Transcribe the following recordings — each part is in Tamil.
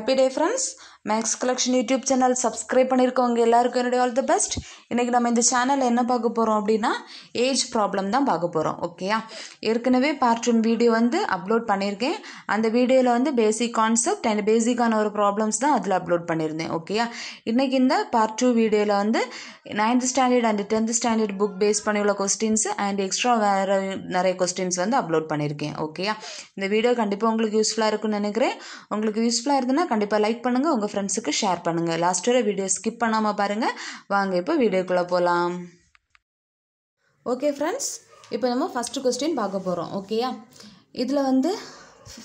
Happy day friends. Max collection YouTube channel subscribe பண்ணியிருக்கவங்க எல்லாருக்கும் என்னுடைய ஆல் த பெஸ்ட் இன்றைக்கி நம்ம இந்த சேனலில் என்ன பார்க்க போகிறோம் அப்படின்னா ஏஜ் ப்ராப்ளம் தான் பார்க்க போகிறோம் ஓகேயா ஏற்கனவே பார்ட் ஒன் வீடியோ வந்து அப்லோட் பண்ணியிருக்கேன் அந்த வீடியோவில் வந்து பேசிக் கான்செப்ட் அண்ட் பேசிக்கான ஒரு ப்ராப்ளம்ஸ் தான் அதில் அப்லோட் பண்ணியிருந்தேன் ஓகேயா இன்றைக்கி இந்த பார்ட் டூ வீடியோவில் வந்து ninth standard and tenth standard book base பண்ணியுள்ள கொஸ்டின்ஸ் அண்ட் எக்ஸ்ட்ரா வேறு நிறைய கொஸ்டின்ஸ் வந்து அப்லோட் பண்ணியிருக்கேன் ஓகேயா இந்த வீடியோ கண்டிப்பாக உங்களுக்கு யூஸ்ஃபுல்லாக இருக்கும்னு நினைக்கிறேன் உங்களுக்கு யூஸ்ஃபுல்லாக இருக்குன்னா கண்டிப்பாக லைக் பண்ணுங்கள் உங்கள் உங்கள் ஃப்ரெண்ட்ஸுக்கு ஷேர் பண்ணுங்கள் லாஸ்ட் வரை வீடியோ ஸ்கிப் பண்ணாமல் பாருங்கள் வாங்க இப்போ வீடியோக்குள்ளே போகலாம் ஓகே ஃப்ரெண்ட்ஸ் இப்போ நம்ம ஃபஸ்ட்டு கொஸ்டின் பார்க்க போகிறோம் ஓகேயா இதில் வந்து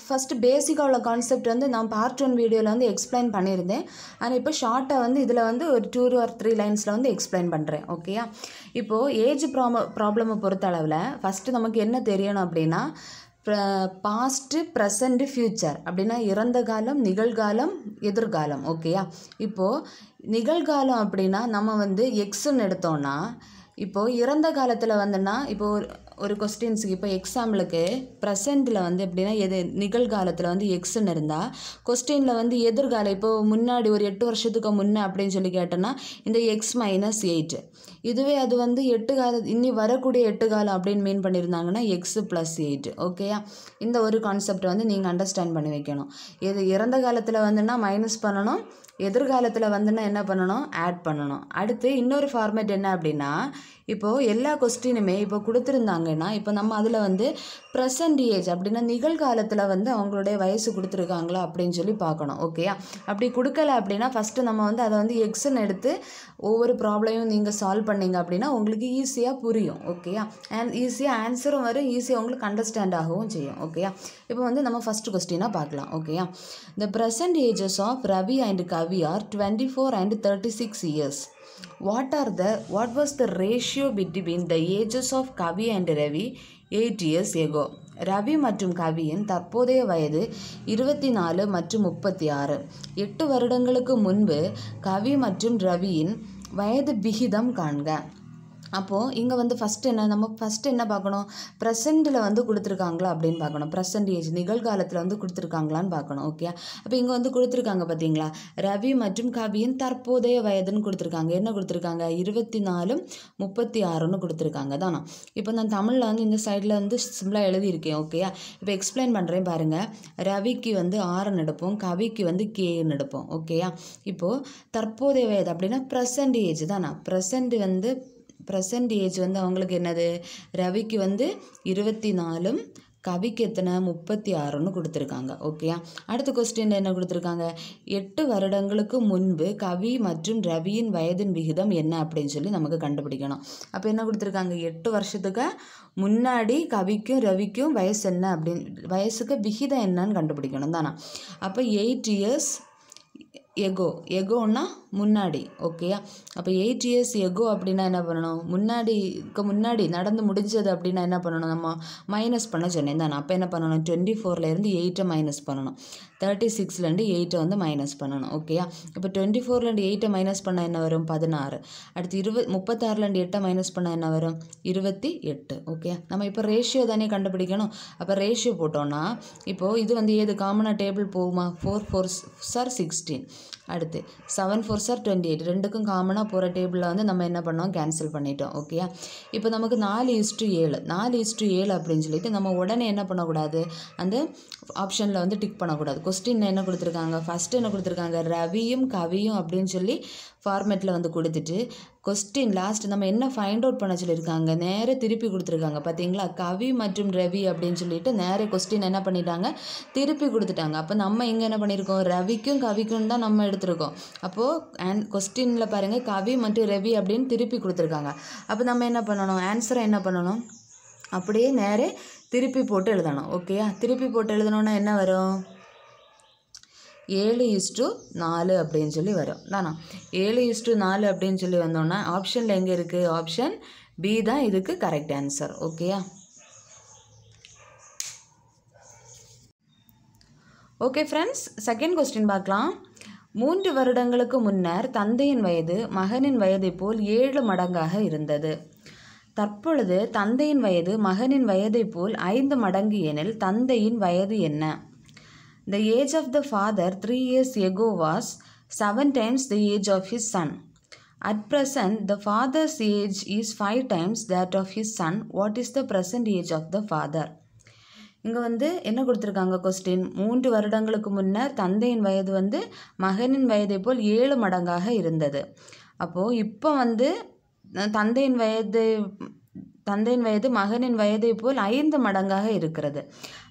ஃபஸ்ட்டு பேசிக்காக உள்ள கான்செப்ட் வந்து நான் பார்ட் ஒன் வீடியோவில் வந்து எக்ஸ்பிளைன் பண்ணியிருந்தேன் ஆனால் இப்போ ஷார்ட்டாக வந்து இதில் வந்து ஒரு டூ ஆர் த்ரீ லைன்ஸில் வந்து எக்ஸ்பிளைன் பண்ணுறேன் ஓகேயா இப்போது ஏஜ் ப்ராம ப்ராப்ளமை பொறுத்த அளவில் ஃபஸ்ட்டு நமக்கு என்ன தெரியணும் அப்படின்னா பாஸ்ட்டு ப்ரெசண்ட்டு ஃப்யூச்சர் அப்படின்னா இறந்த காலம் நிகழ்காலம் எதிர்காலம் ஓகேயா இப்போது நிகழ்காலம் அப்படின்னா நம்ம வந்து எக்ஸுன்னு எடுத்தோன்னா இப்போது இறந்த காலத்தில் வந்துன்னா இப்போது ஒரு கொஸ்டின்ஸுக்கு இப்போ எக்ஸாம்பிளுக்கு ப்ரெசண்ட்டில் வந்து எப்படின்னா எது நிகழ்காலத்தில் வந்து எக்ஸ்ன்னு இருந்தால் கொஸ்டினில் வந்து எதிர்காலம் இப்போது முன்னாடி ஒரு எட்டு வருஷத்துக்கு முன்னே அப்படின்னு சொல்லி கேட்டோன்னா இந்த எக்ஸ் மைனஸ் எயிட் இதுவே அது வந்து எட்டு கால இன்னி வரக்கூடிய எட்டு காலம் அப்படின்னு மீன் பண்ணியிருந்தாங்கன்னா எக்ஸு ப்ளஸ் எயிட் ஓகேயா இந்த ஒரு கான்செப்டை வந்து நீங்கள் அண்டர்ஸ்டாண்ட் பண்ணி வைக்கணும் இது இறந்த காலத்தில் வந்துன்னா மைனஸ் பண்ணணும் எதிர்காலத்தில் வந்துன்னா என்ன பண்ணணும் ஆட் பண்ணணும் அடுத்து இன்னொரு ஃபார்மேட் என்ன அப்படின்னா இப்போது எல்லா கொஸ்டினுமே இப்போ கொடுத்துருந்தாங்கன்னா இப்போ நம்ம அதில் வந்து ப்ரெசன்ட் ஏஜ் அப்படின்னா நிகழ்காலத்தில் வந்து அவங்களுடைய வயசு கொடுத்துருக்காங்களா அப்படின்னு சொல்லி பார்க்கணும் ஓகேயா அப்படி கொடுக்கல அப்படின்னா ஃபஸ்ட்டு நம்ம வந்து அதை வந்து எக்ஸன் எடுத்து ஒவ்வொரு ப்ராப்ளமும் நீங்கள் சால்வ் பண்ணீங்க அப்படின்னா உங்களுக்கு ஈஸியாக புரியும் ஓகேயா அண்ட் ஈஸியாக ஆன்சரும் வரும் ஈஸியாக உங்களுக்கு அண்டர்ஸ்டாண்ட் ஆகவும் செய்யும் ஓகேயா இப்போ வந்து நம்ம ஃபஸ்ட்டு கொஸ்டினாக பார்க்கலாம் ஓகேயா the present ages of Ravi and Kavi are twenty four and thirty six years what are the what was the ratio between the ages of Kavi and Ravi eight years ago Ravi மற்றும் கவியின் தற்போதைய வயது இருபத்தி நாலு மற்றும் முப்பத்தி ஆறு எட்டு வருடங்களுக்கு முன்பு கவி மற்றும் ரவியின் வயது விகிதம் காண்க அப்போது இங்கே வந்து ஃபஸ்ட்டு என்ன நம்ம ஃபஸ்ட்டு என்ன பார்க்கணும் ப்ரெசென்ட்டில் வந்து கொடுத்துருக்காங்களா அப்படின்னு பார்க்கணும் ப்ரெசன்ட் ஏஜ் நிகழ்காலத்தில் வந்து கொடுத்துருக்காங்களான்னு பார்க்கணும் ஓகே அப்போ இங்கே வந்து கொடுத்துருக்காங்க பார்த்தீங்களா ரவி மற்றும் கவியின் தற்போதைய வயதுன்னு கொடுத்துருக்காங்க என்ன கொடுத்துருக்காங்க இருபத்தி நாலு முப்பத்தி ஆறுன்னு கொடுத்துருக்காங்க தானா இப்போ நான் தமிழில் வந்து இந்த சைடில் வந்து சிம்பிளாக எழுதியிருக்கேன் ஓகேயா இப்போ எக்ஸ்பிளைன் பண்ணுறேன் பாருங்கள் ரவிக்கு வந்து ஆறுன்னு எடுப்போம் கவிக்கு வந்து கேன்னு எடுப்போம் ஓகேயா இப்போது தற்போதைய வயது அப்படின்னா ப்ரெசன்ட் ஏஜ் தானா ப்ரெசன்ட் வந்து ப்ரெசன்ட் ஏஜ் வந்து அவங்களுக்கு என்னது ரவிக்கு வந்து இருபத்தி நாலும் கவிக்கு எத்தனை முப்பத்தி ஆறுன்னு கொடுத்துருக்காங்க ஓகேயா அடுத்த கொஸ்டின் என்ன கொடுத்துருக்காங்க எட்டு வருடங்களுக்கு முன்பு கவி மற்றும் ரவியின் வயதின் விகிதம் என்ன அப்படின்னு சொல்லி நமக்கு கண்டுபிடிக்கணும் அப்போ என்ன கொடுத்துருக்காங்க எட்டு வருஷத்துக்கு முன்னாடி கவிக்கும் ரவிக்கும் வயசு என்ன அப்படின்னு வயசுக்கு விகிதம் என்னன்னு கண்டுபிடிக்கணும் தானா அப்போ எயிட் இயர்ஸ் எகோ எகோன்னா முன்னாடி ஓகேயா அப்போ எயிட் இயர்ஸ் எகோ அப்படின்னா என்ன பண்ணணும் முன்னாடிக்கு முன்னாடி நடந்து முடிஞ்சது அப்படின்னா என்ன பண்ணணும் நம்ம மைனஸ் பண்ண சொன்னேன் தானே அப்போ என்ன பண்ணணும் டுவெண்ட்டி ஃபோர்லேருந்து எயிட்டை மைனஸ் பண்ணணும் தேர்ட்டி சிக்ஸ்லேருந்து எயிட்டை வந்து மைனஸ் பண்ணணும் ஓகேயா இப்போ டுவெண்ட்டி ஃபோர்லேருந்து எயிட்டை மைனஸ் பண்ணால் என்ன வரும் பதினாறு அடுத்து இருபது முப்பத்தாறுலேருந்து எட்டை மைனஸ் பண்ணால் என்ன வரும் இருபத்தி எட்டு ஓகே நம்ம இப்போ ரேஷியோ தானே கண்டுபிடிக்கணும் அப்போ ரேஷியோ போட்டோன்னா இப்போது இது வந்து ஏது காமனாக டேபிள் போகுமா ஃபோர் ஃபோர் சார் சிக்ஸ்டீன் அடுத்து seven four sir twenty eight ரெண்டுக்கும் காமனாக போகிற டேபிளில் வந்து நம்ம என்ன பண்ணோம் கேன்சல் பண்ணிட்டோம் ஓகே இப்போ நமக்கு நாலு இஸ்டு ஏழு நாலு இஸ்டு ஏழு அப்படின்னு சொல்லிட்டு நம்ம உடனே என்ன பண்ணக்கூடாது அந்த ஆப்ஷனில் வந்து டிக் பண்ணக்கூடாது கொஸ்டின் என்ன கொடுத்துருக்காங்க ஃபஸ்ட்டு என்ன கொடுத்துருக்காங்க ரவியும் கவியும் அப்படின்னு சொல்லி ஃபார்மேட்டில் வந்து கொடுத்துட்டு கொஸ்டின் லாஸ்ட் நம்ம என்ன ஃபைண்ட் அவுட் பண்ண சொல்லியிருக்காங்க நேர திருப்பி கொடுத்துருக்காங்க பார்த்தீங்களா கவி மற்றும் ரவி அப்படின்னு சொல்லிட்டு நேர கொஸ்டின் என்ன பண்ணிட்டாங்க திருப்பி கொடுத்துட்டாங்க அப்போ நம்ம இங்கே என்ன பண்ணியிருக்கோம் ரவிக்கும் கவிக்கும் தான் நம்ம எடுத்திருக்கோம் அப்போது ஆன் கொஸ்டினில் பாருங்கள் கவி மற்றும் ரவி அப்படின்னு திருப்பி கொடுத்துருக்காங்க அப்போ நம்ம என்ன பண்ணணும் ஆன்சரை என்ன பண்ணணும் அப்படியே நேரே திருப்பி போட்டு எழுதணும் ஓகேயா திருப்பி போட்டு எழுதணுன்னா என்ன வரும் ஏழு இஸ்டு நாலு அப்படின்னு சொல்லி வரும் தானா ஏழு இஸ்டு நாலு அப்படின்னு சொல்லி வந்தோன்னா ஆப்ஷனில் எங்கே இருக்குது ஆப்ஷன் பி தான் இதுக்கு கரெக்ட் ஆன்சர் ஓகேயா ஓகே ஃப்ரெண்ட்ஸ் செகண்ட் கொஸ்டின் பார்க்கலாம் மூன்று வருடங்களுக்கு முன்னர் தந்தையின் வயது மகனின் வயதை போல் ஏழு மடங்காக இருந்தது தற்பொழுது தந்தையின் வயது மகனின் வயதை போல் ஐந்து மடங்கு எனில் தந்தையின் வயது என்ன The age of the father three years ago was seven times the age of his son. At present, the father's age is five times that of his son. What is the present age of the father? இங்கே வந்து என்ன கொடுத்துருக்காங்க கொஸ்டின் மூன்று வருடங்களுக்கு முன்னர் தந்தையின் வயது வந்து மகனின் வயதை போல் ஏழு மடங்காக இருந்தது அப்போது இப்போ வந்து தந்தையின் வயது தந்தையின் வயது மகனின் வயதை போல் ஐந்து மடங்காக இருக்கிறது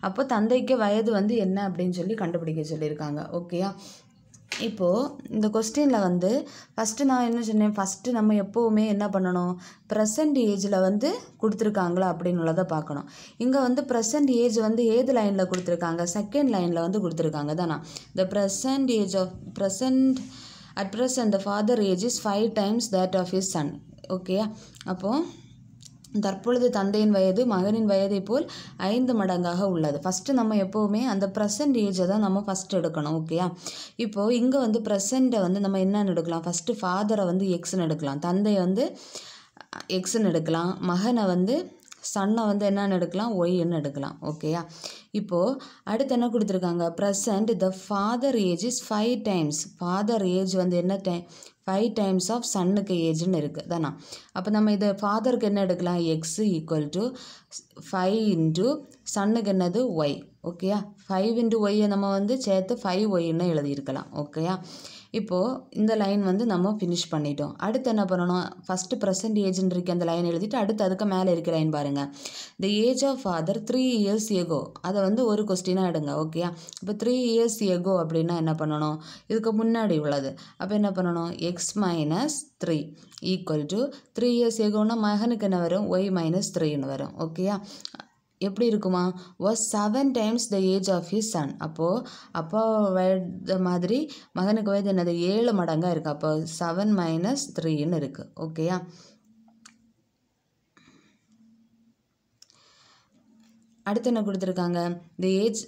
அப்போ தந்தைக்கு வயது வந்து என்ன அப்படின்னு சொல்லி கண்டுபிடிக்க சொல்லியிருக்காங்க ஓகேயா இப்போது இந்த கொஸ்டினில் வந்து ஃபஸ்ட்டு நான் என்ன சொன்னேன் ஃபஸ்ட்டு நம்ம எப்போவுமே என்ன பண்ணணும் ப்ரெசண்ட் ஏஜில் வந்து கொடுத்துருக்காங்களா அப்படின்னு உள்ளதை பார்க்கணும் இங்கே வந்து ப்ரெசண்ட் ஏஜ் வந்து ஏது லைனில் கொடுத்துருக்காங்க செகண்ட் லைனில் வந்து கொடுத்துருக்காங்க தானா the present age of present at present the father age is five times that of is son okay அப்போது தற்பொழுது தந்தையின் வயது மகனின் வயதை போல் ஐந்து மடங்காக உள்ளது ஃபஸ்ட்டு நம்ம எப்போவுமே அந்த ப்ரெசன்ட் ஏஜை தான் நம்ம ஃபஸ்ட்டு எடுக்கணும் ஓகேயா இப்போது இங்கே வந்து ப்ரெசண்ட்டை வந்து நம்ம என்னென்னு எடுக்கலாம் ஃபஸ்ட்டு ஃபாதரை வந்து எக்ஸ்ன்னு எடுக்கலாம் தந்தையை வந்து எக்ஸ்ன்னு எடுக்கலாம் மகனை வந்து சன்னை வந்து என்னென்னு எடுக்கலாம் ஒய்ன்னு எடுக்கலாம் ஓகேயா இப்போது அடுத்து என்ன கொடுத்துருக்காங்க present the father age is five times father age வந்து என்ன டைம் ஃபைவ் டைம்ஸ் ஆஃப் சன்னுக்கு ஏஜ்னு இருக்குது தானா அப்போ நம்ம இது ஃபாதருக்கு என்ன எடுக்கலாம் x equal to five into சன்னுக்கு என்னது ஒய் ஓகேயா ஃபைவ் இன்ட்டு ஒய்யை நம்ம வந்து சேர்த்து ஃபைவ் ஒய்ன்னு எழுதியிருக்கலாம் ஓகேயா இப்போது இந்த லைன் வந்து நம்ம ஃபினிஷ் பண்ணிட்டோம் அடுத்து என்ன பண்ணணும் ஃபஸ்ட்டு பர்சன்டேஜ்னு இருக்க அந்த லைன் எழுதிட்டு அடுத்து அதுக்கு மேலே இருக்க லைன் பாருங்கள் the age of father three years ago அதை வந்து ஒரு கொஸ்டினாக எடுங்க ஓகேயா இப்போ த்ரீ இயர்ஸ் எகோ அப்படின்னா என்ன பண்ணணும் இதுக்கு முன்னாடி உள்ளது அப்போ என்ன பண்ணணும் x minus three equal to three years ஏகோன்னா மகனுக்கு என்ன வரும் ஒய் மைனஸ் த்ரீன்னு வரும் ஓகேயா எப்படி இருக்குமா was seven times the age of his son அப்போது அப்பா வயது மாதிரி மகனுக்கு வயது என்னது ஏழு மடங்காக இருக்குது அப்போ செவன் மைனஸ் த்ரீன்னு இருக்குது ஓகேயா அடுத்து என்ன கொடுத்துருக்காங்க the age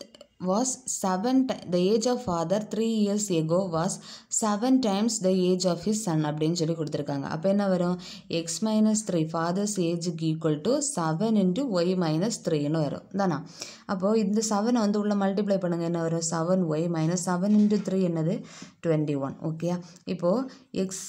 was seven the age of father three years ago was seven times the age of his son அப்படின்னு சொல்லி கொடுத்துருக்காங்க அப்போ என்ன வரும் எக்ஸ் மைனஸ் த்ரீ ஃபாதர்ஸ் ஏஜுக்கு equal to seven into y minus த்ரீன்னு வரும் தானா அப்போது இந்த செவனை வந்து உள்ளே மல்டிப்ளை பண்ணுங்கள் என்ன வரும் seven y minus seven into three என்னது டுவெண்ட்டி ஒன் ஓகே இப்போது எக்ஸ்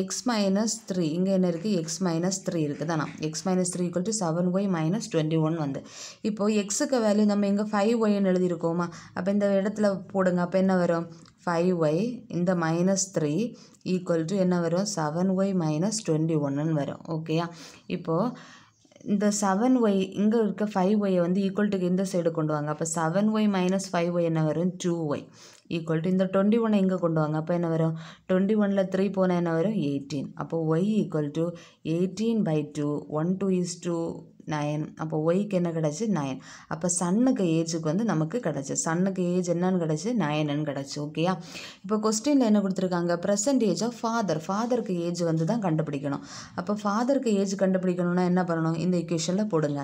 எக்ஸ் மைனஸ் த்ரீ இங்கே என்ன இருக்குது எக்ஸ் மைனஸ் த்ரீ இருக்குது தானே x minus three equal to seven y minus twenty one வந்து இப்போது எக்ஸுக்கு வேல்யூ நம்ம இங்கே ஃபைவ் ஒய்ன்னு எழுதியிருக்கோமா அப்போ இந்த இடத்துல போடுங்க அப்போ என்ன வரும் ஃபைவ் ஒய் இந்த மைனஸ் த்ரீ ஈக்குவல் to என்ன வரும் செவன் ஒய் மைனஸ் டுவெண்ட்டி வரும் ஓகேயா இப்போது இந்த செவன் ஒய் இங்கே இருக்க ஃபைவ் வந்து ஈக்குவல் to இந்த சைடு கொண்டு வாங்க அப்போ seven y minus five y என்ன வரும் டூ ஒய் ஈக்குவல் டு இந்த டுவெண்ட்டி ஒன் இங்கே கொண்டு வாங்க அப்போ என்ன வரும் டுவெண்ட்டி ஒனில் த்ரீ போனால் என்ன வரும் எயிட்டீன் அப்போ y equal to eighteen by two one two is two nine அப்போ ஒய்க்கு என்ன கிடச்சி நயன் அப்போ சன்னுக்கு ஏஜுக்கு வந்து நமக்கு கிடச்சி சன்னுக்கு ஏஜ் என்னன்னு கிடச்சி நயனுன்னு கிடச்சி ஓகேயா இப்போ கொஸ்டினில் என்ன கொடுத்துருக்காங்க ப்ரெசன்ட் ஏஜ் ஆஃப் ஃபாதர் ஃபாதருக்கு ஏஜ் வந்து தான் கண்டுபிடிக்கணும் அப்போ ஃபாதருக்கு ஏஜ் கண்டுபிடிக்கணும்னா என்ன பண்ணணும் இந்த இக்குவேஷனில் போடுங்க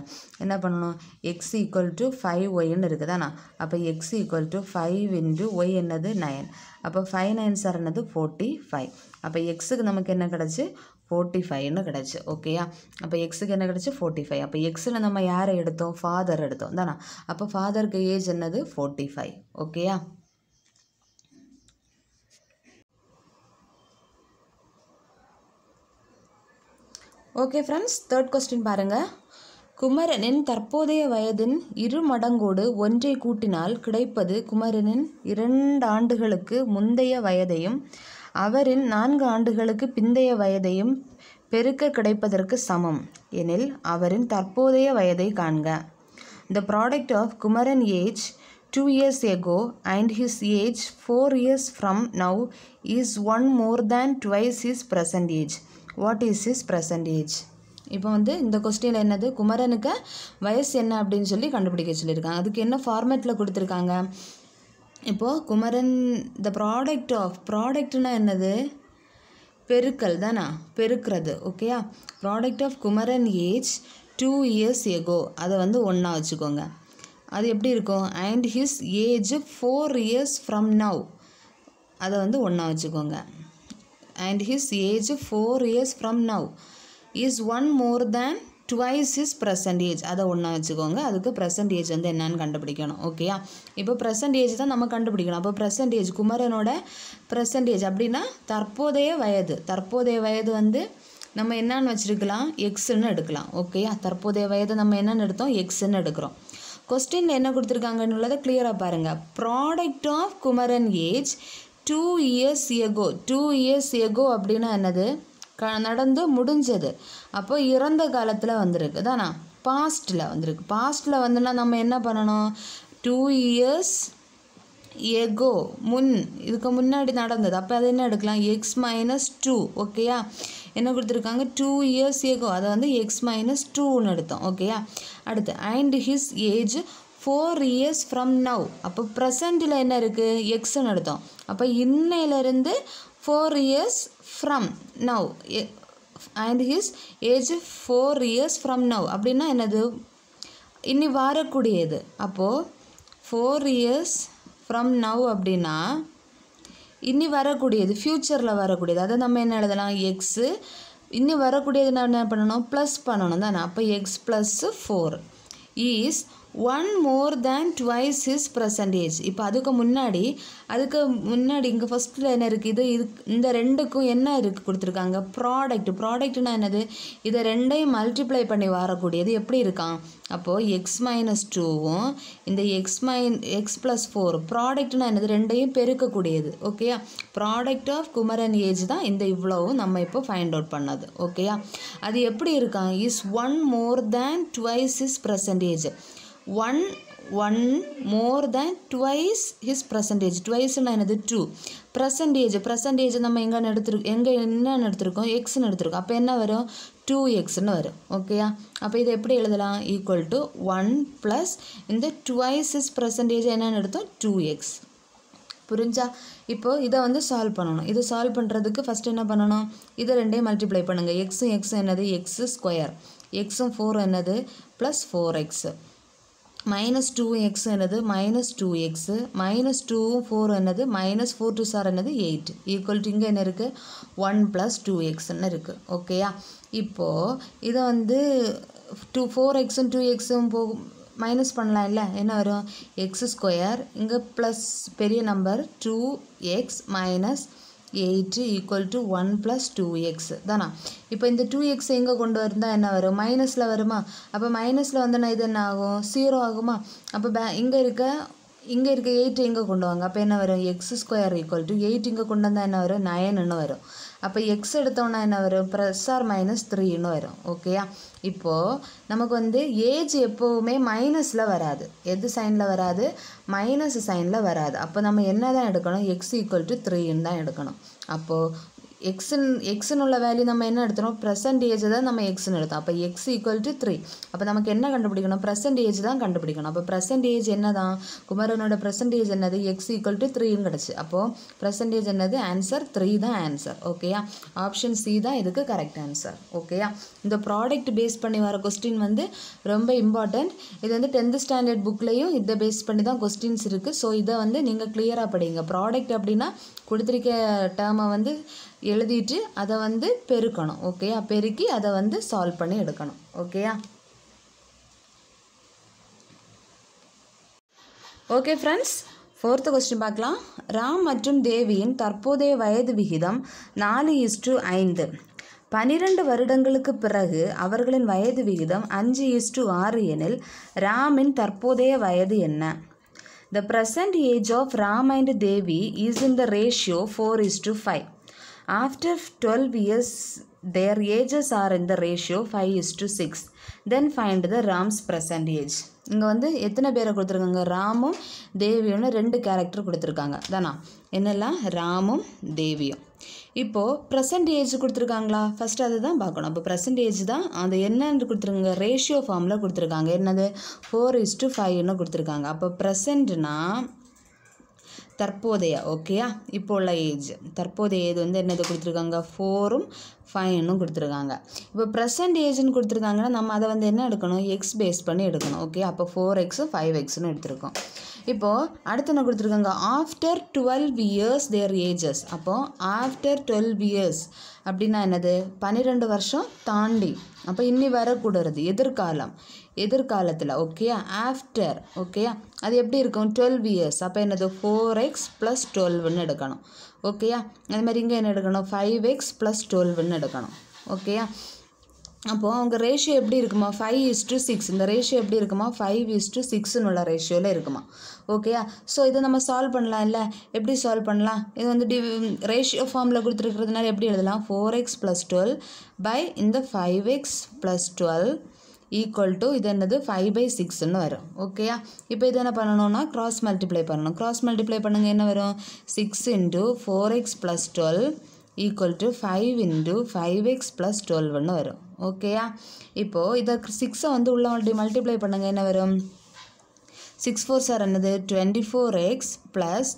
என்ன பண்ணணும் எக்ஸ் ஈக்குவல் டு ஃபைவ் ஒய்ன்னு இருக்குதாண்ணா அப்போ x equal to five into y என்னது நயன் அப்போ ஃபைவ் நைன் சார் என்னது ஃபோர்ட்டி ஃபைவ் அப்போ எக்ஸுக்கு நமக்கு என்ன கிடச்சி ஃபோர்ட்டி ஃபைவ்னு கிடச்சி ஓகேயா அப்போ எக்ஸுக்கு என்ன கிடச்சி ஃபோர்ட்டி ஃபைவ் அப்போ எக்ஸில் நம்ம யாரை எடுத்தோம் ஃபாதர் எடுத்தோம் தானே அப்போ ஃபாதருக்கு ஏஜ் என்னது ஃபோர்ட்டி ஃபைவ் ஓகேயா ஓகே ஃப்ரெண்ட்ஸ் தேர்ட் கொஸ்டின் பாருங்கள் குமரனின் தற்போதைய வயதின் இரு மடங்கோடு ஒன்றை கூட்டினால் கிடைப்பது குமரனின் இரண்டு ஆண்டுகளுக்கு முந்தைய வயதையும் அவரின் நான்கு ஆண்டுகளுக்கு பிந்தைய வயதையும் பெருக்க கிடைப்பதற்கு சமம் எனில் அவரின் தற்போதைய வயதை காண்க the product of Kumaran age two years ago and his age four years from now is one more than twice is present age what is is present age இப்போ வந்து இந்த கொஸ்டினில் என்னது குமரனுக்கு வயசு என்ன அப்படின்னு சொல்லி கண்டுபிடிக்க சொல்லியிருக்காங்க அதுக்கு என்ன ஃபார்மேட்டில் கொடுத்துருக்காங்க இப்போது குமரன் த ப்ராடக்ட் ஆஃப் ப்ராடக்ட்னால் என்னது பெருக்கல் தானா பெருக்கிறது ஓகேயா product of Kumaran age two years ago அதை வந்து ஒன்றா வச்சுக்கோங்க அது எப்படி இருக்கும் and his age four years from now அதை வந்து ஒன்றா வச்சுக்கோங்க and his age four years from now is one more than twice is percentage அதை ஒன்றா வச்சுக்கோங்க அதுக்கு பர்சன்டேஜ் வந்து என்னன்னு கண்டுபிடிக்கணும் ஓகேயா இப்போ பர்சன்டேஜ் தான் நம்ம கண்டுபிடிக்கணும் அப்போ பர்சன்டேஜ் குமரனோட பர்சன்டேஜ் அப்படின்னா தற்போதைய வயது தற்போதைய வயது வந்து நம்ம என்னன்னு வச்சுருக்கலாம் எக்ஸ்ன்னு எடுக்கலாம் ஓகேயா தற்போதைய வயதை நம்ம என்னென்னு எடுத்தோம் எக்ஸ்ன்னு எடுக்கிறோம் கொஸ்டினில் என்ன கொடுத்துருக்காங்கன்னுள்ளதை கிளியராக பாருங்கள் product of Kumaran age two years ago two years ago அப்படின்னா என்னது க நடந்து முடிஞ்சது அப்போ இறந்த காலத்தில் வந்திருக்கு தானா பாஸ்டில் வந்திருக்கு பாஸ்டில் வந்துன்னா நம்ம என்ன பண்ணணும் டூ இயர்ஸ் எகோ முன் இதுக்கு முன்னாடி நடந்தது அப்போ அது என்ன எடுக்கலாம் எக்ஸ் மைனஸ் டூ ஓகேயா என்ன கொடுத்துருக்காங்க டூ இயர்ஸ் எகோ அதை வந்து எக்ஸ் மைனஸ் டூன்னு எடுத்தோம் ஓகேயா அடுத்து and his age four years from now அப்போ ப்ரெசண்ட்டில் என்ன இருக்குது எக்ஸ்ன்னு எடுத்தோம் அப்போ இன்னையிலேருந்து four years from now and his age four years from now அப்படின்னா என்னது இனி வரக்கூடியது அப்போது ஃபோர் இயர்ஸ் ஃப்ரம் நவ் அப்படின்னா இனி வரக்கூடியது ஃப்யூச்சரில் வரக்கூடியது அதை நம்ம என்ன எழுதலாம் எக்ஸு இனி வரக்கூடியது நான் என்ன பண்ணணும் ப்ளஸ் பண்ணணும் தானே அப்போ x plus four is one more than twice his percentage இப்போ அதுக்கு முன்னாடி அதுக்கு முன்னாடி இங்கே ஃபஸ்ட்டில் என்ன இருக்குது இது இது இந்த ரெண்டுக்கும் என்ன இருக்குது கொடுத்துருக்காங்க ப்ராடக்ட் ப்ராடக்ட்னா என்னது இதை ரெண்டையும் மல்டிப்ளை பண்ணி வரக்கூடியது எப்படி இருக்கான் அப்போது எக்ஸ் மைனஸ் டூவும் இந்த எக்ஸ் மைன் எக்ஸ் ப்ளஸ் ஃபோர் ப்ராடக்ட்னா என்னது ரெண்டையும் பெருக்கக்கூடியது ஓகேயா ப்ராடக்ட் ஆஃப் குமரன் ஏஜ் தான் இந்த இவ்வளவும் நம்ம இப்போ ஃபைண்ட் அவுட் பண்ணது ஓகேயா அது எப்படி இருக்கான் is one more than twice is percentage one one more than twice his percentage டுவைஸ்னால் என்னது டூ பர்சன்டேஜ் பர்சன்டேஜ் நம்ம எங்கே எடுத்துருக்கோம் எங்கே என்னென்னு எடுத்திருக்கோம் எக்ஸ்னு எடுத்திருக்கோம் அப்போ என்ன வரும் டூ எக்ஸ்னு வரும் ஓகேயா அப்போ இதை எப்படி எழுதலாம் ஈக்குவல் டு ஒன் ப்ளஸ் இந்த டுவைஸ் இஸ் பர்சன்டேஜ் என்னென்னு எடுத்தோம் டூ எக்ஸ் புரிஞ்சா இப்போது இதை வந்து சால்வ் பண்ணணும் இதை சால்வ் பண்ணுறதுக்கு ஃபஸ்ட் என்ன பண்ணணும் இதை ரெண்டையும் மல்டிப்ளை பண்ணுங்கள் எக்ஸும் எக்ஸும் என்னது எக்ஸு ஸ்கொயர் எக்ஸும் ஃபோர் என்னது plus four x minus two x என்னது மைனஸ் டூ எக்ஸு மைனஸ் டூவும் ஃபோர் என்னது மைனஸ் ஃபோர் டூ சார் என்னது எயிட் ஈக்குவல் டு இங்கே என்ன இருக்குது ஒன் ப்ளஸ் டூ எக்ஸ்ன்னு இருக்குது ஓகேயா இப்போது இதை வந்து டூ ஃபோர் எக்ஸும் டூ எக்ஸும் போகும் மைனஸ் பண்ணலாம் இல்லை என்ன வரும் எக்ஸ் ஸ்கொயர் இங்கே ப்ளஸ் பெரிய number two x minus eight equal to one plus two x தானா இப்போ இந்த டூ எக்ஸ் எங்கே கொண்டு வந்தால் என்ன வரும் மைனஸில் வருமா அப்போ மைனஸில் வந்து நான் இது என்ன ஆகும் ஜீரோ ஆகுமா அப்போ பே இங்கே இருக்க இங்கே இருக்க எயிட் இங்கே கொண்டு வாங்க அப்போ என்ன வரும் x square equal to eight இங்கே கொண்டு வந்தால் என்ன வரும் நயன்னு வரும் அப்போ எக்ஸ் எடுத்தோன்னா என்ன வரும் ப்ளஸ் ஆர் மைனஸ் த்ரீன்னு வரும் ஓகேயா இப்போது நமக்கு வந்து ஏஜ் எப்போவுமே மைனஸில் வராது எது சைனில் வராது மைனஸ் சைனில் வராது அப்போ நம்ம என்ன தான் எடுக்கணும் எக்ஸ் ஈக்குவல் டு த்ரீன்னு தான் எடுக்கணும் அப்போது எக்ஸின் எக்ஸுன்னு உள்ள வேல்யூ நம்ம என்ன எடுத்துகிறோம் ப்ரெசன்டேஜ் தான் நம்ம எக்ஸ்னு எடுத்தோம் அப்போ எக்ஸ் ஈக்குவல் டு த்ரீ அப்போ நமக்கு என்ன கண்டுபிடிக்கணும் ப்ரெசன்டேஜ் தான் கண்டுபிடிக்கணும் அப்போ ப்ரெசன்டேஜ் என்ன தான் குமரனோட ப்ரெசன்டேஜ் என்னது எக்ஸ் ஈக்குவல் டு த்ரீன்னு கிடச்சி அப்போது ப்ரெசன்டேஜ் என்னது ஆன்சர் த்ரீ தான் ஆன்சர் ஓகேயா ஆப்ஷன் சி தான் இதுக்கு கரெக்ட் ஆன்சர் ஓகேயா இந்த ப்ராடக்ட் பேஸ் பண்ணி வர கொஸ்டின் வந்து ரொம்ப இம்பார்ட்டண்ட் இது வந்து டென்த்து ஸ்டாண்டர்ட் புக்லேயும் இதை பேஸ் பண்ணி தான் கொஸ்டின்ஸ் இருக்குது ஸோ இதை வந்து நீங்கள் கிளியராக படிங்க ப்ராடக்ட் அப்படின்னா கொடுத்துருக்க டேர்மை வந்து எழுதிட்டு அதை வந்து பெருக்கணும் ஓகேயா பெருக்கி அதை வந்து சால்வ் பண்ணி எடுக்கணும் ஓகேயா ஓகே ஃப்ரெண்ட்ஸ் ஃபோர்த்து கொஸ்டின் பார்க்கலாம் ராம் மற்றும் தேவியின் தற்போதைய வயது விகிதம் நாலு இஸ்டு ஐந்து பனிரெண்டு வருடங்களுக்கு பிறகு அவர்களின் வயது விகிதம் அஞ்சு இஸ்டு ஆறு எனில் ராமின் தற்போதைய வயது என்ன the present age of Ram and Devi is in the ratio four is to five After 12 years, their ages are in the ratio 5 is to 6. Then find the Ram's age இங்கே வந்து எத்தனை பேரை கொடுத்துருக்காங்க ராமும் தேவியும்னு ரெண்டு கேரக்டர் கொடுத்துருக்காங்க தானா என்னெல்லாம் ராமும் தேவியும் இப்போது ஏஜ் கொடுத்துருக்காங்களா ஃபஸ்ட்டு அது தான் பார்க்கணும் அப்போ ப்ரெசன்ட் ஏஜ் தான் அந்த என்னன்னு கொடுத்துருங்க ரேஷியோ ஃபார்மில் கொடுத்துருக்காங்க என்னது ஃபோர் இஸ் டு ஃபைவ்னு கொடுத்துருக்காங்க அப்போ ப்ரெசன்ட்னா தற்போதைய ஓகேயா இப்போ உள்ள ஏஜ் தற்போதைய ஏஜ் வந்து என்னது கொடுத்துருக்காங்க ஃபோரும் ஃபைனும் கொடுத்துருக்காங்க இப்போ ப்ரெசன்ட் ஏஜ்னு கொடுத்துருக்காங்கன்னா நம்ம அதை வந்து என்ன எடுக்கணும் எக்ஸ் பேஸ் பண்ணி எடுக்கணும் ஓகே அப்போ ஃபோர் எக்ஸு ஃபைவ் எக்ஸ்னு எடுத்துருக்கோம் இப்போது அடுத்து என்ன கொடுத்துருக்காங்க after twelve years their ages அப்போது ஆஃப்டர் டுவெல்வ் இயர்ஸ் அப்படின்னா என்னது பன்னிரெண்டு வருஷம் தாண்டி அப்போ இன்னி வரக்கூடாது எதிர்காலம் எதிர்காலத்தில் ஓகேயா ஆஃப்டர் ஓகேயா அது எப்படி இருக்கும் டுவெல் இயர்ஸ் அப்போ என்னது ஃபோர் எக்ஸ் ப்ளஸ் டுவெல்வ்னு எடுக்கணும் ஓகேயா அது மாதிரி இங்கே என்ன எடுக்கணும் ஃபைவ் எக்ஸ் ப்ளஸ் டுவெல்வ்னு எடுக்கணும் ஓகேயா அப்போது அவங்க ரேஷியோ எப்படி இருக்குமா ஃபைவ் இஸ் டு சிக்ஸ் இந்த ரேஷியோ எப்படி இருக்குமா ஃபைவ் இஸ் டு சிக்ஸ்னு உள்ள ரேஷியோவில் இருக்குமா ஓகேயா ஸோ இதை நம்ம சால்வ் பண்ணலாம் இல்லை எப்படி சால்வ் பண்ணலாம் இது வந்து டி ரேஷியோ ஃபார்மில் கொடுத்துருக்கிறதுனால எப்படி எழுதலாம் four x plus twelve by இந்த five x plus twelve equal to இது என்னது ஃபைவ் பை சிக்ஸ்னு வரும் ஓகேயா இப்போ இது என்ன பண்ணணும்னா க்ராஸ் மல்டிப்ளை பண்ணணும் க்ராஸ் மல்டிப்ளை பண்ணுங்கள் என்ன வரும் six into four x plus twelve equal to five into five x plus டுவெல்வ்னு வரும் ஓகேயா இப்போது இதை சிக்ஸை வந்து உள்ள மல்டி மல்டிப்ளை பண்ணுங்கள் என்ன வரும் சிக்ஸ் ஃபோர் சார் என்னது twenty four x plus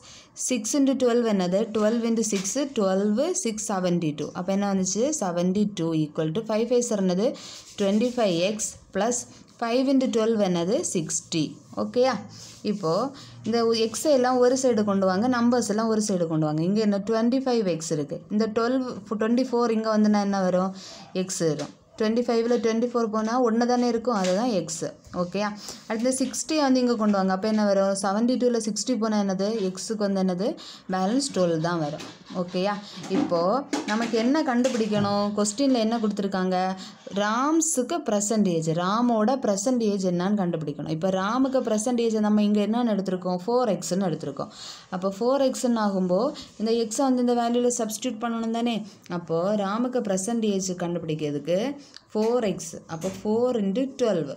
six into twelve என்னது twelve into six twelve six seventy two அப்போ என்ன வந்துச்சு seventy two equal to five five என்னது twenty five x plus five into twelve என்னது சிக்ஸ்டி ஓகேயா இப்போது இந்த எக்ஸை எல்லாம் ஒரு சைடு கொண்டு வாங்க நம்பர்ஸ் எல்லாம் ஒரு சைடு கொண்டு வாங்க இங்கே என்ன டுவெண்ட்டி ஃபைவ் எக்ஸ் இருக்குது இந்த டுவெல் டுவெண்ட்டி ஃபோர் இங்கே வந்துன்னா என்ன வரும் எக்ஸ் வரும் டுவெண்ட்டி ஃபைவ்ல டுவெண்ட்டி ஃபோர் போனால் ஒன்று தானே இருக்கும் அதுதான் எக்ஸ் ஓகேயா அடுத்து சிக்ஸ்டி வந்து இங்கே கொண்டு வாங்க அப்போ என்ன வரும் செவன்ட்டி டூவில் சிக்ஸ்டி போனால் என்னது எக்ஸுக்கு வந்து என்னது பேலன்ஸ் டுவெல் தான் வரும் ஓகேயா இப்போது நமக்கு என்ன கண்டுபிடிக்கணும் கொஸ்டினில் என்ன கொடுத்துருக்காங்க ராம்ஸுக்கு ஏஜ் ராமோட ஏஜ் என்னன்னு கண்டுபிடிக்கணும் இப்போ ராமுக்கு பர்சன்டேஜ் நம்ம இங்கே என்னென்னு எடுத்திருக்கோம் ஃபோர் எக்ஸ்ன்னு எடுத்திருக்கோம் அப்போ ஃபோர் எக்ஸ்ன்னு ஆகும்போது இந்த எக்ஸை வந்து இந்த வேல்யூவில் சப்ஸ்டியூட் பண்ணணும் தானே அப்போது ராமுக்கு ஏஜ் கண்டுபிடிக்கிறதுக்கு ஃபோர் எக்ஸ் அப்போ ஃபோர் இன்ட்டு டுவெல்வ்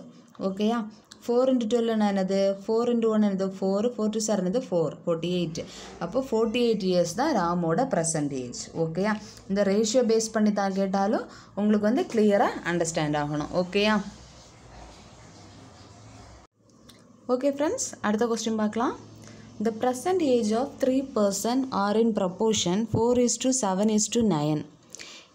ஓகேயா ஃபோர் இன்ட்டு டுவெல்னா என்னது ஃபோர் இன்ட்டு ஒன் என்னது ஃபோர் ஃபோர் டூ சார் என்னது ஃபோர் ஃபோர்ட்டி எயிட் அப்போ ஃபோர்ட்டி எயிட் இயர்ஸ் தான் ராமோட ஏஜ் ஓகேயா இந்த ரேஷியோ பேஸ் பண்ணி தான் கேட்டாலும் உங்களுக்கு வந்து கிளியராக அண்டர்ஸ்டாண்ட் ஆகணும் ஓகேயா ஓகே ஃப்ரெண்ட்ஸ் அடுத்த கொஸ்டின் பார்க்கலாம் the present age of three person are in proportion four is to seven is to nine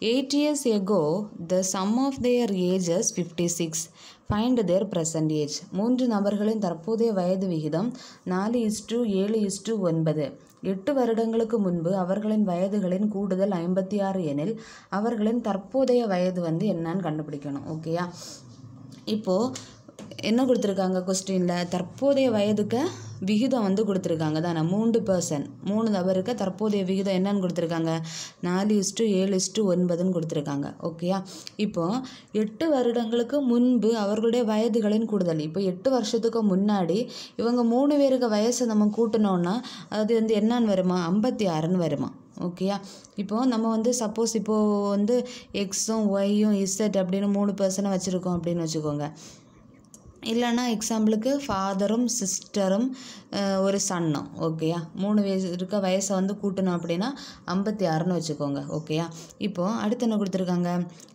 Eight ago the sum of of ages fifty six find their present age. மூன்று நபர்களின் தற்போதைய வயது விகிதம் நாலு இஸ்டு ஏழு இஸ்டு ஒன்பது எட்டு வருடங்களுக்கு முன்பு அவர்களின் வயதுகளின் கூடுதல் ஐம்பத்தி ஆறு எனில் அவர்களின் தற்போதைய வயது வந்து என்னன்னு கண்டுபிடிக்கணும் ஓகேயா இப்போது என்ன கொடுத்துருக்காங்க கொஸ்டினில் தற்போதைய வயதுக்கு விகிதம் வந்து கொடுத்துருக்காங்க தானே மூன்று பர்சன் மூணு நபருக்கு தற்போதைய விகிதம் என்னன்னு கொடுத்துருக்காங்க நாலு இஸ்டு ஏழு இஸ்ட்டு ஒன்பதுன்னு கொடுத்துருக்காங்க ஓகேயா இப்போது எட்டு வருடங்களுக்கு முன்பு அவர்களுடைய வயதுகளின் கூடுதல் இப்போ எட்டு வருஷத்துக்கு முன்னாடி இவங்க மூணு பேருக்கு வயசை நம்ம கூட்டினோன்னா அது வந்து என்னன்னு வருமா ஐம்பத்தி ஆறுன்னு வருமா ஓகேயா இப்போது நம்ம வந்து சப்போஸ் இப்போது வந்து எக்ஸும் ஒய்யும் இசட் அப்படின்னு மூணு பர்சனை வச்சுருக்கோம் அப்படின்னு வச்சுக்கோங்க இல்லைன்னா எக்ஸாம்பிளுக்கு ஃபாதரும் சிஸ்டரும் ஒரு சன்னும் ஓகேயா மூணு வயசு இருக்க வயசை வந்து கூட்டணும் அப்படின்னா ஐம்பத்தி ஆறுன்னு வச்சுக்கோங்க ஓகேயா இப்போது அடுத்து என்ன கொடுத்துருக்காங்க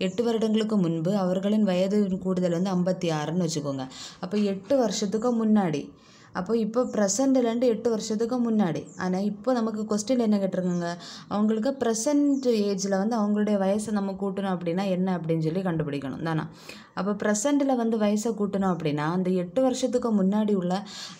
எட்டு வருடங்களுக்கு முன்பு அவர்களின் வயது கூடுதல் வந்து ஐம்பத்தி ஆறுன்னு வச்சுக்கோங்க அப்போ எட்டு வருஷத்துக்கு முன்னாடி அப்போது இப்போ ப்ரெசண்ட்லேருந்து எட்டு வருஷத்துக்கு முன்னாடி ஆனால் இப்போ நமக்கு கொஸ்டின் என்ன கேட்டிருக்காங்க அவங்களுக்கு ப்ரெசன்ட் ஏஜில் வந்து அவங்களுடைய வயசை நம்ம கூட்டணும் அப்படின்னா என்ன அப்படின்னு சொல்லி கண்டுபிடிக்கணும் தானே அப்போ ப்ரெசண்ட்டில் வந்து வயசை கூட்டணும் அப்படின்னா அந்த எட்டு வருஷத்துக்கு முன்னாடி உள்ள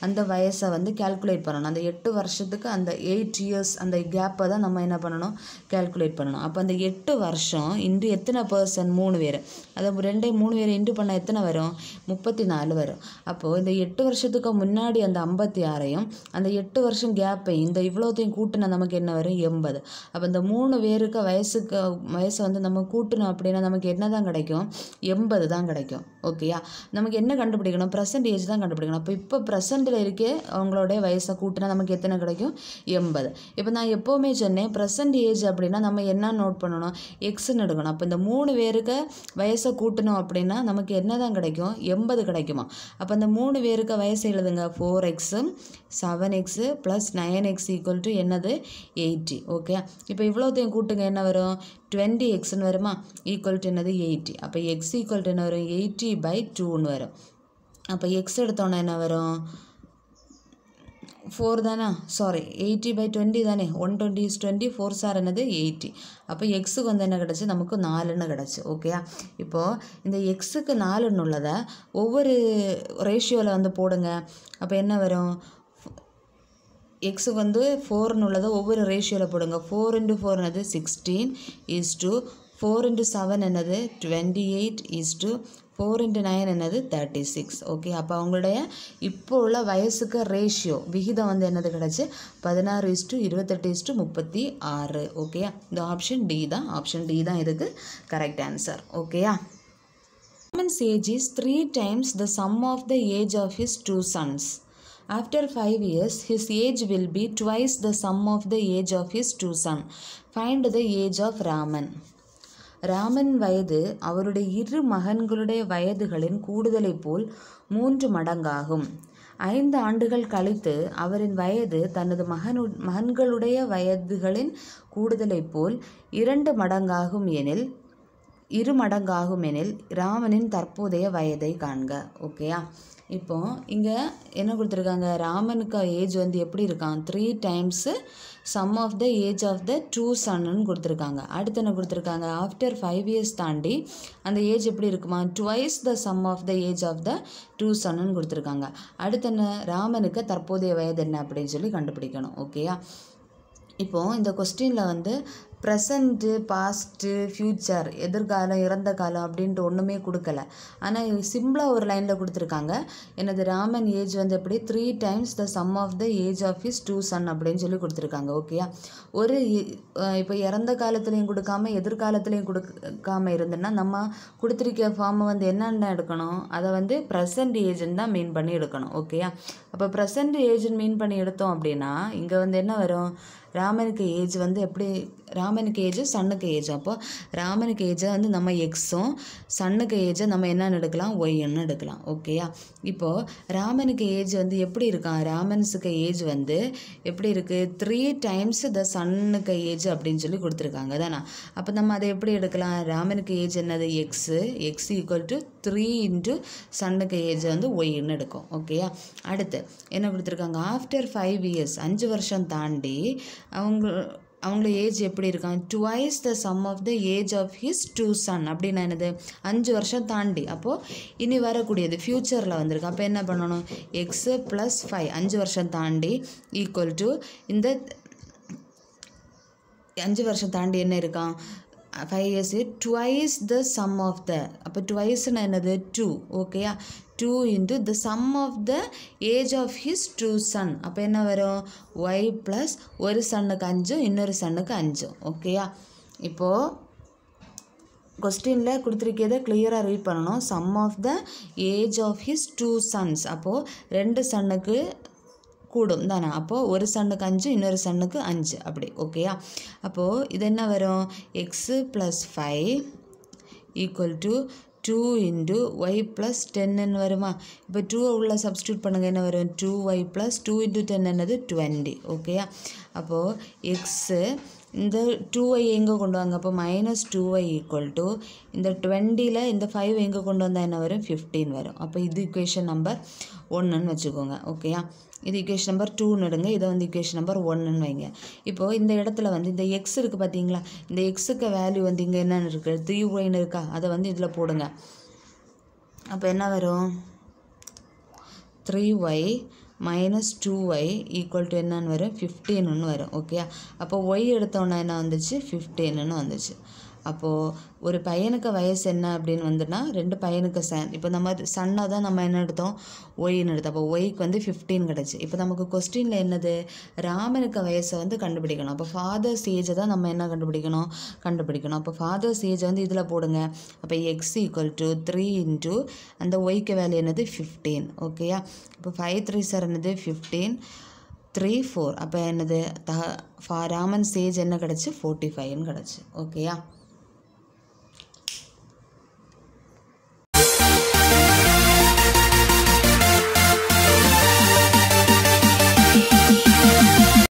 அந்த வயசை வந்து கேல்குலேட் பண்ணணும் அந்த எட்டு வருஷத்துக்கு அந்த எயிட் இயர்ஸ் அந்த கேப்பை தான் நம்ம என்ன பண்ணணும் கேல்குலேட் பண்ணணும் அப்போ அந்த எட்டு வருஷம் இன்று எத்தனை பர்சன் மூணு பேர் அதை ரெண்டே மூணு பேர் இன்று பண்ணால் எத்தனை வரும் முப்பத்தி நாலு வரும் அப்போது இந்த எட்டு வருஷத்துக்கு முன்னாடி அந்த ஐம்பத்தி ஆறையும் அந்த எட்டு வருஷம் கேப்பை இந்த இவ்வளோத்தையும் கூட்டினா நமக்கு என்ன வரும் எண்பது அப்போ இந்த மூணு பேருக்கு வயசுக்கு வயசை வந்து நம்ம கூட்டணும் அப்படின்னா நமக்கு என்ன தான் கிடைக்கும் எண்பது தான் கிடைக்கும் ஓகேயா நமக்கு என்ன கண்டுபிடிக்கணும் ப்ரெசன்ட் ஏஜ் தான் கண்டுபிடிக்கணும் அப்போ இப்போ ப்ரெசென்ட்டில் இருக்கே அவங்களோடைய வயசை கூட்டினா நமக்கு எத்தனை கிடைக்கும் எண்பது இப்போ நான் எப்போவுமே சொன்னேன் ப்ரெசன்ட் ஏஜ் அப்படின்னா நம்ம என்ன நோட் பண்ணணும் எக்ஸ்ன்னு எடுக்கணும் அப்போ இந்த மூணு பேருக்கு வயசை கூட்டணும் அப்படின்னா நமக்கு என்ன தான் கிடைக்கும் எண்பது கிடைக்குமா அப்போ அந்த மூணு பேருக்கு வயசு எழுதுங்க four four x seven x plus nine x equal to என்னது எயிட்டி ஓகே இப்போ இவ்வளோத்தையும் கூட்டுங்க என்ன வரும் டுவெண்ட்டி எக்ஸ்னு வருமா ஈக்குவல் டு என்னது எயிட்டி அப்போ எக்ஸ் ஈக்குவல் டு என்ன வரும் எயிட்டி பை டூன்னு வரும் அப்போ எக்ஸ் எடுத்தோன்னே என்ன வரும் ஃபோர் தானே சாரி எயிட்டி பை டுவெண்ட்டி தானே one twenty is twenty four sir என்னது எயிட்டி அப்போ எக்ஸுக்கு வந்து என்ன கிடச்சி நமக்கு நாலுன்னு கிடச்சி ஓகேயா இப்போது இந்த எக்ஸுக்கு நாலுன்னு உள்ளதை ஒவ்வொரு ரேஷியோவில் வந்து போடுங்க அப்போ என்ன வரும் எக்ஸு வந்து ஃபோர்னு உள்ளதை ஒவ்வொரு ரேஷியோவில் போடுங்க ஃபோர் இன்ட்டு ஃபோர் என்னது sixteen is two four into seven என்னது twenty eight is to four into nine என்னது தேர்ட்டி சிக்ஸ் ஓகே அப்போ அவங்களுடைய இப்போ உள்ள வயசுக்கு ரேஷியோ விகிதம் வந்து என்னது கிடச்சி பதினாறு டு இருபத்தெட்டு இஸ்டு முப்பத்தி ஆறு ஓகேயா இந்த ஆப்ஷன் டி தான் ஆப்ஷன் டி தான் இதுக்கு கரெக்ட் ஆன்சர் ஓகேயா man's age is three times the sum of the age of his two sons after five years his age will be twice the sum of the age of his two son find the age of Raman Raman வயது அவருடைய இரு மகன்களுடைய வயதுகளின் கூடுதலைப் போல் மூன்று மடங்காகும் ஐந்து ஆண்டுகள் கழித்து அவரின் வயது தனது மகனு மகன்களுடைய வயதுகளின் கூடுதலைப் போல் இரண்டு மடங்காகும் எனில் இரு மடங்காகும் எனில் ராமனின் தற்போதைய வயதை காண்க ஓகேயா இப்போ இங்கே என்ன கொடுத்துருக்காங்க ராமனுக்கு ஏஜ் வந்து எப்படி இருக்கான் three times sum of the age of the two சன்னு கொடுத்துருக்காங்க அடுத்து என்ன கொடுத்துருக்காங்க ஆஃப்டர் ஃபைவ் இயர்ஸ் தாண்டி அந்த ஏஜ் எப்படி இருக்குமா twice the sum of the age of the two சன்னு கொடுத்துருக்காங்க அடுத்து என்ன ராமனுக்கு தற்போதைய வயது என்ன அப்படின்னு சொல்லி கண்டுபிடிக்கணும் ஓகேயா இப்போது இந்த கொஸ்டினில் வந்து ப்ரெசண்ட்டு பாஸ்ட்டு ஃப்யூச்சர் எதிர்காலம் இறந்த காலம் அப்படின்ட்டு ஒன்றுமே கொடுக்கல ஆனால் சிம்பிளாக ஒரு லைனில் கொடுத்துருக்காங்க எனது ராமன் ஏஜ் வந்து எப்படி three times the sum of the age of his two son அப்படின்னு சொல்லி கொடுத்துருக்காங்க ஓகேயா ஒரு இப்போ இறந்த காலத்துலேயும் கொடுக்காம எதிர்காலத்துலேயும் கொடுக்காம இருந்ததுன்னா நம்ம கொடுத்துருக்க ஃபார்மை வந்து என்னென்ன எடுக்கணும் அதை வந்து ப்ரெசண்ட் ஏஜ்னு தான் மீன் பண்ணி எடுக்கணும் ஓகேயா அப்போ ப்ரெசண்ட் ஏஜ்னு மீன் பண்ணி எடுத்தோம் அப்படின்னா இங்கே வந்து என்ன வரும் ராமனுக்கு ஏஜ் வந்து எப்படி ராமனுக்கு ஏஜ் சன்னுக்கு ஏஜ் அப்போது ராமனுக்கு ஏஜை வந்து நம்ம எக்ஸும் சன்னுக்கு ஏஜை நம்ம என்னென்னு எடுக்கலாம் ஒய்ன்னு எடுக்கலாம் ஓகேயா இப்போது ராமனுக்கு ஏஜ் வந்து எப்படி இருக்கான் ராமன்ஸுக்கு ஏஜ் வந்து எப்படி இருக்குது த்ரீ டைம்ஸ் த சன்னுக்கு ஏஜ் அப்படின்னு சொல்லி கொடுத்துருக்காங்க தானா அப்போ நம்ம அதை எப்படி எடுக்கலாம் ராமனுக்கு ஏஜ் என்னது x x equal to three into சன்னுக்கு ஏஜ் வந்து ஒய்ன்னு எடுக்கும் ஓகேயா அடுத்து என்ன கொடுத்துருக்காங்க ஆஃப்டர் ஃபைவ் இயர்ஸ் அஞ்சு வருஷம் தாண்டி அவங்க அவங்கள ஏஜ் எப்படி இருக்கான் twice the sum of the age of his two son அப்படின்னா என்னது அஞ்சு வருஷம் தாண்டி அப்போது இனி வரக்கூடியது ஃப்யூச்சரில் வந்திருக்கு அப்போ என்ன பண்ணணும் எக்ஸு ப்ளஸ் ஃபைவ் அஞ்சு வருஷம் தாண்டி ஈக்குவல் டு இந்த அஞ்சு வருஷம் தாண்டி என்ன இருக்கான் five years twice the sum of the அப்போ ட்வைஸ்னால் என்னது டூ ஓகேயா two into the sum of the age of his two son அப்போ என்ன வரும் ஒய் ப்ளஸ் ஒரு சன்னுக்கு அஞ்சும் இன்னொரு சன்னுக்கு அஞ்சும் ஓகேயா இப்போது கொஸ்டினில் கொடுத்துருக்கிறத கிளியராக ரீட் பண்ணணும் sum of the age of his two sons அப்போது ரெண்டு சன்னுக்கு கூடும் தானே அப்போது ஒரு சன்னுக்கு அஞ்சு இன்னொரு சன்னுக்கு அஞ்சு அப்படி ஓகேயா அப்போது இது என்ன வரும் x plus five equal to two into y plus டென்னு வருமா இப்போ டூவை உள்ள சப்ஸ்டியூட் பண்ணுங்கள் என்ன வரும் two y plus two into ten என்னது டுவெண்ட்டி ஓகேயா அப்போது எக்ஸு இந்த டூ ஒய் எங்கே கொண்டு வாங்க அப்போ minus two y equal to இந்த டுவெண்ட்டியில் இந்த ஃபைவ் எங்கே கொண்டு வந்தால் என்ன வரும் ஃபிஃப்டீன் வரும் அப்போ இது இக்குவேஷன் நம்பர் ஒன்றுன்னு வச்சுக்கோங்க ஓகேயா இது இக்வேஷன் நம்பர் டூன்னு எடுங்க இதை வந்து இக்வேஷன் நம்பர் ஒன்றுன்னு வைங்க இப்போது இந்த இடத்துல வந்து இந்த எக்ஸ் இருக்குது பார்த்தீங்களா இந்த எக்ஸுக்கு வேல்யூ வந்து இங்கே என்னென்னு இருக்குது த்ரீ ஒயின் இருக்கா அதை வந்து இதில் போடுங்க அப்போ என்ன வரும் three y minus two y equal to என்னன்னு வரும் ஃபிஃப்டீனுன்னு வரும் ஓகேயா அப்போ ஒய் எடுத்தோன்னா என்ன வந்துச்சு ஃபிஃப்டீனுன்னு வந்துச்சு அப்போது ஒரு பையனுக்கு வயசு என்ன அப்படின்னு வந்துன்னா ரெண்டு பையனுக்கு சன் இப்போ நம்ம சன்னாக தான் நம்ம என்ன எடுத்தோம் ஒய்னு எடுத்தோம் அப்போ ஒய்க்கு வந்து ஃபிஃப்டீன் கிடச்சி இப்போ நமக்கு கொஸ்டினில் என்னது ராமனுக்கு வயசை வந்து கண்டுபிடிக்கணும் அப்போ ஃபாதர்ஸ் ஏஜை தான் நம்ம என்ன கண்டுபிடிக்கணும் கண்டுபிடிக்கணும் அப்போ ஃபாதர்ஸ் ஏஜை வந்து இதில் போடுங்க அப்போ x equal to three into அந்த ஒய்க்கு வேல்யூ என்னது ஃபிஃப்டீன் ஓகேயா இப்போ ஃபைவ் த்ரீ சார் என்னது ஃபிஃப்டீன் த்ரீ ஃபோர் அப்போ என்னது த ஃபா ராமன் சேஜ் என்ன கிடச்சி ஃபோர்ட்டி ஃபைவ்னு கிடச்சி ஓகேயா